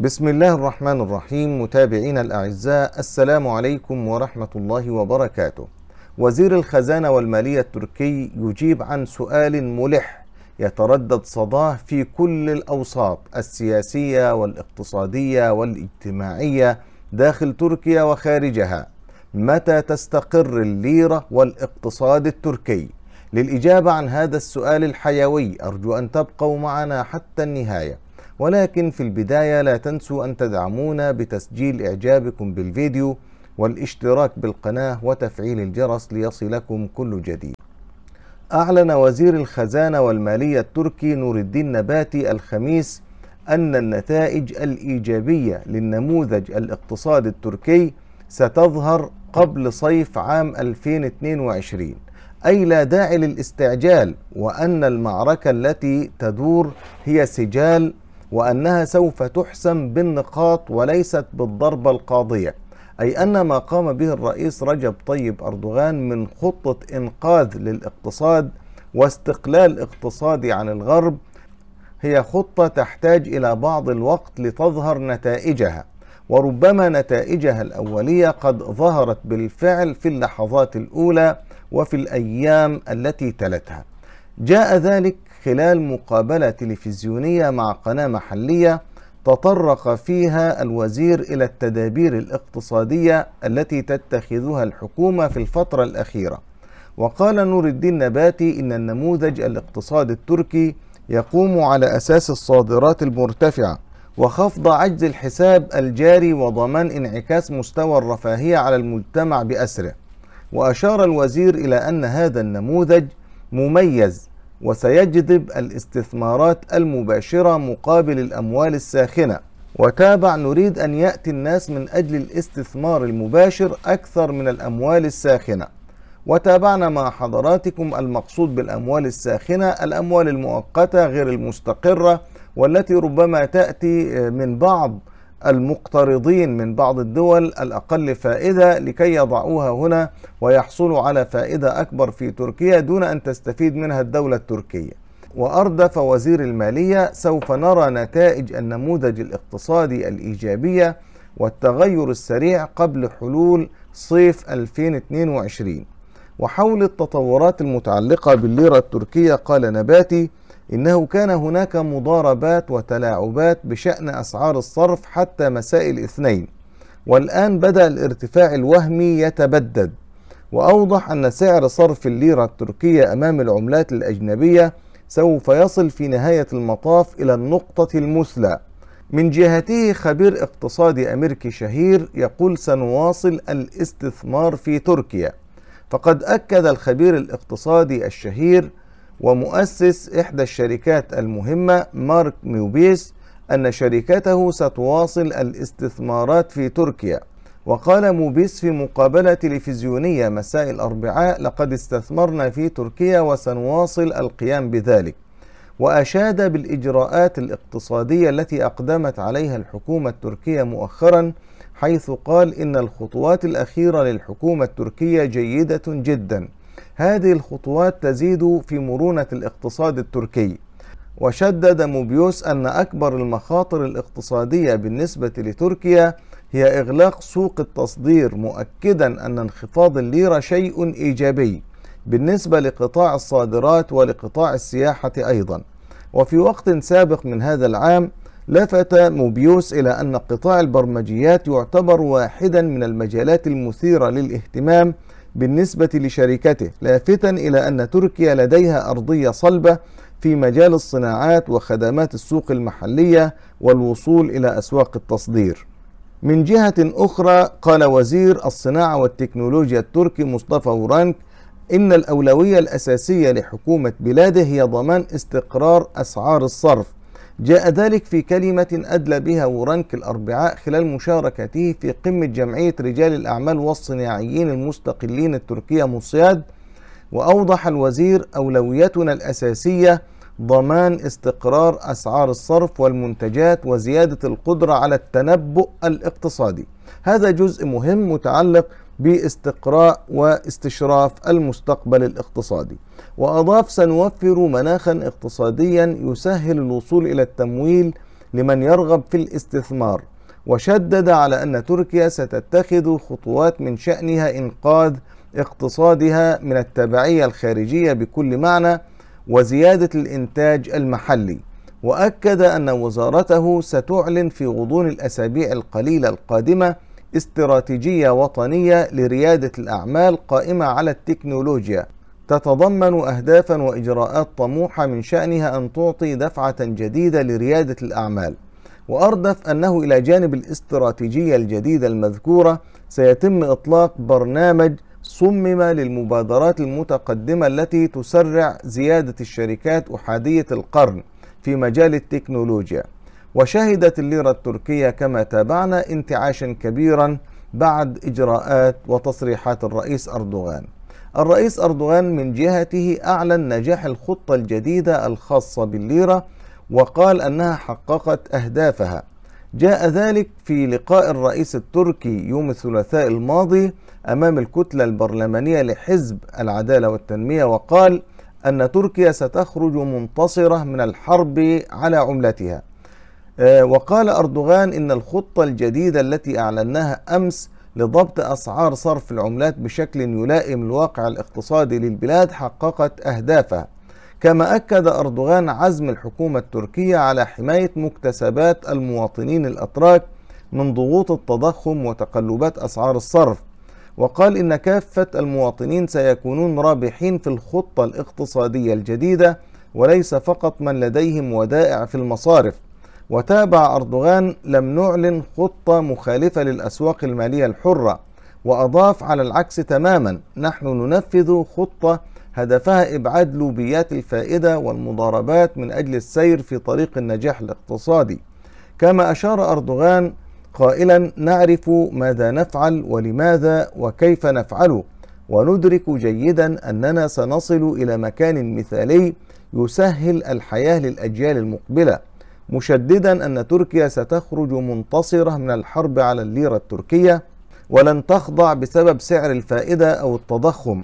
بسم الله الرحمن الرحيم متابعينا الأعزاء السلام عليكم ورحمة الله وبركاته وزير الخزانة والمالية التركي يجيب عن سؤال ملح يتردد صداه في كل الأوساط السياسية والاقتصادية والاجتماعية داخل تركيا وخارجها متى تستقر الليرة والاقتصاد التركي؟ للإجابة عن هذا السؤال الحيوي أرجو أن تبقوا معنا حتى النهاية ولكن في البداية لا تنسوا أن تدعمونا بتسجيل إعجابكم بالفيديو والاشتراك بالقناة وتفعيل الجرس ليصلكم كل جديد أعلن وزير الخزانة والمالية التركي نور الدين نباتي الخميس أن النتائج الإيجابية للنموذج الاقتصادي التركي ستظهر قبل صيف عام 2022 أي لا داعي للاستعجال وأن المعركة التي تدور هي سجال وأنها سوف تحسم بالنقاط وليست بالضربة القاضية أي أن ما قام به الرئيس رجب طيب أردوغان من خطة إنقاذ للاقتصاد واستقلال اقتصادي عن الغرب هي خطة تحتاج إلى بعض الوقت لتظهر نتائجها وربما نتائجها الأولية قد ظهرت بالفعل في اللحظات الأولى وفي الأيام التي تلتها جاء ذلك خلال مقابلة تلفزيونية مع قناة محلية تطرق فيها الوزير إلى التدابير الاقتصادية التي تتخذها الحكومة في الفترة الأخيرة وقال نور الدين نباتي إن النموذج الاقتصادي التركي يقوم على أساس الصادرات المرتفعة وخفض عجز الحساب الجاري وضمان انعكاس مستوى الرفاهية على المجتمع بأسره وأشار الوزير إلى أن هذا النموذج مميز وسيجذب الاستثمارات المباشرة مقابل الأموال الساخنة وتابع نريد أن يأتي الناس من أجل الاستثمار المباشر أكثر من الأموال الساخنة وتابعنا مع حضراتكم المقصود بالأموال الساخنة الأموال المؤقتة غير المستقرة والتي ربما تأتي من بعض المقترضين من بعض الدول الأقل فائدة لكي يضعوها هنا ويحصلوا على فائدة أكبر في تركيا دون أن تستفيد منها الدولة التركية وأردف وزير المالية سوف نرى نتائج النموذج الاقتصادي الإيجابية والتغير السريع قبل حلول صيف 2022 وحول التطورات المتعلقة بالليرة التركية قال نباتي إنه كان هناك مضاربات وتلاعبات بشأن أسعار الصرف حتى مساء الاثنين والآن بدأ الارتفاع الوهمي يتبدد وأوضح أن سعر صرف الليرة التركية أمام العملات الأجنبية سوف يصل في نهاية المطاف إلى النقطة المثلى من جهته خبير اقتصادي أمريكي شهير يقول سنواصل الاستثمار في تركيا فقد أكد الخبير الاقتصادي الشهير ومؤسس إحدى الشركات المهمة مارك ميوبيس أن شركته ستواصل الاستثمارات في تركيا وقال موبيس في مقابلة تلفزيونية مساء الأربعاء لقد استثمرنا في تركيا وسنواصل القيام بذلك وأشاد بالإجراءات الاقتصادية التي أقدمت عليها الحكومة التركية مؤخرا حيث قال إن الخطوات الأخيرة للحكومة التركية جيدة جدا هذه الخطوات تزيد في مرونة الاقتصاد التركي وشدد موبيوس أن أكبر المخاطر الاقتصادية بالنسبة لتركيا هي إغلاق سوق التصدير مؤكدا أن انخفاض الليرة شيء إيجابي بالنسبة لقطاع الصادرات ولقطاع السياحة أيضا وفي وقت سابق من هذا العام لفت موبيوس إلى أن قطاع البرمجيات يعتبر واحدا من المجالات المثيرة للاهتمام بالنسبة لشركته لافتا إلى أن تركيا لديها أرضية صلبة في مجال الصناعات وخدمات السوق المحلية والوصول إلى أسواق التصدير من جهة أخرى قال وزير الصناعة والتكنولوجيا التركي مصطفى ورانك إن الأولوية الأساسية لحكومة بلاده هي ضمان استقرار أسعار الصرف جاء ذلك في كلمة أدلى بها ورنك الأربعاء خلال مشاركته في قمة جمعية رجال الأعمال والصناعيين المستقلين التركية مصياد وأوضح الوزير أولويتنا الأساسية ضمان استقرار أسعار الصرف والمنتجات وزيادة القدرة على التنبؤ الاقتصادي هذا جزء مهم متعلق باستقراء واستشراف المستقبل الاقتصادي واضاف سنوفر مناخا اقتصاديا يسهل الوصول الى التمويل لمن يرغب في الاستثمار وشدد على ان تركيا ستتخذ خطوات من شانها انقاذ اقتصادها من التبعيه الخارجيه بكل معنى وزياده الانتاج المحلي واكد ان وزارته ستعلن في غضون الاسابيع القليله القادمه استراتيجية وطنية لريادة الأعمال قائمة على التكنولوجيا تتضمن أهدافا وإجراءات طموحة من شأنها أن تعطي دفعة جديدة لريادة الأعمال وأردف أنه إلى جانب الاستراتيجية الجديدة المذكورة سيتم إطلاق برنامج صمم للمبادرات المتقدمة التي تسرع زيادة الشركات أحادية القرن في مجال التكنولوجيا وشهدت الليرة التركية كما تابعنا انتعاشا كبيرا بعد إجراءات وتصريحات الرئيس أردوغان الرئيس أردوغان من جهته أعلن نجاح الخطة الجديدة الخاصة بالليرة وقال أنها حققت أهدافها جاء ذلك في لقاء الرئيس التركي يوم الثلاثاء الماضي أمام الكتلة البرلمانية لحزب العدالة والتنمية وقال أن تركيا ستخرج منتصرة من الحرب على عملتها آه، وقال أردوغان إن الخطة الجديدة التي أعلناها أمس لضبط أسعار صرف العملات بشكل يلائم الواقع الاقتصادي للبلاد حققت أهدافها كما أكد أردوغان عزم الحكومة التركية على حماية مكتسبات المواطنين الأتراك من ضغوط التضخم وتقلبات أسعار الصرف وقال إن كافة المواطنين سيكونون رابحين في الخطة الاقتصادية الجديدة وليس فقط من لديهم ودائع في المصارف وتابع أردوغان لم نعلن خطة مخالفة للأسواق المالية الحرة وأضاف على العكس تماما نحن ننفذ خطة هدفها إبعاد لوبيات الفائدة والمضاربات من أجل السير في طريق النجاح الاقتصادي كما أشار أردوغان قائلا نعرف ماذا نفعل ولماذا وكيف نفعله وندرك جيدا أننا سنصل إلى مكان مثالي يسهل الحياة للأجيال المقبلة مشددا أن تركيا ستخرج منتصرة من الحرب على الليرة التركية ولن تخضع بسبب سعر الفائدة أو التضخم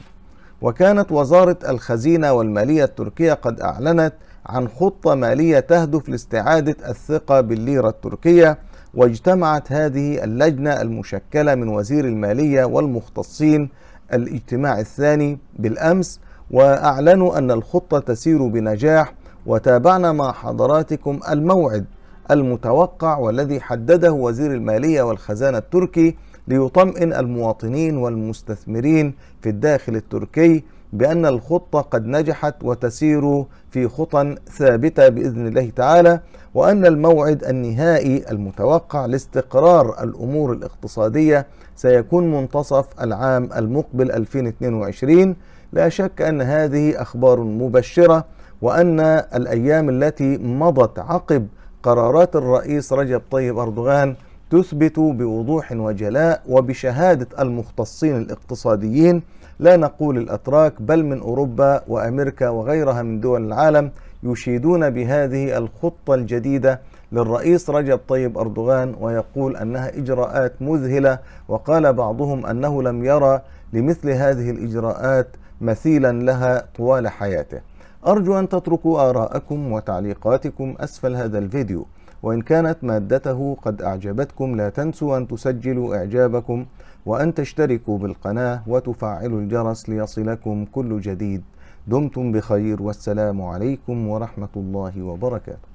وكانت وزارة الخزينة والمالية التركية قد أعلنت عن خطة مالية تهدف لاستعادة الثقة بالليرة التركية واجتمعت هذه اللجنة المشكلة من وزير المالية والمختصين الاجتماع الثاني بالأمس وأعلنوا أن الخطة تسير بنجاح وتابعنا مع حضراتكم الموعد المتوقع والذي حدده وزير المالية والخزانة التركي ليطمئن المواطنين والمستثمرين في الداخل التركي بأن الخطة قد نجحت وتسير في خطى ثابتة بإذن الله تعالى وأن الموعد النهائي المتوقع لاستقرار الأمور الاقتصادية سيكون منتصف العام المقبل 2022 لا شك أن هذه أخبار مبشرة وأن الأيام التي مضت عقب قرارات الرئيس رجب طيب أردوغان تثبت بوضوح وجلاء وبشهادة المختصين الاقتصاديين لا نقول الأتراك بل من أوروبا وأمريكا وغيرها من دول العالم يشيدون بهذه الخطة الجديدة للرئيس رجب طيب أردوغان ويقول أنها إجراءات مذهلة وقال بعضهم أنه لم يرى لمثل هذه الإجراءات مثيلا لها طوال حياته أرجو أن تتركوا آراءكم وتعليقاتكم أسفل هذا الفيديو وإن كانت مادته قد أعجبتكم لا تنسوا أن تسجلوا إعجابكم وأن تشتركوا بالقناة وتفعلوا الجرس ليصلكم كل جديد دمتم بخير والسلام عليكم ورحمة الله وبركاته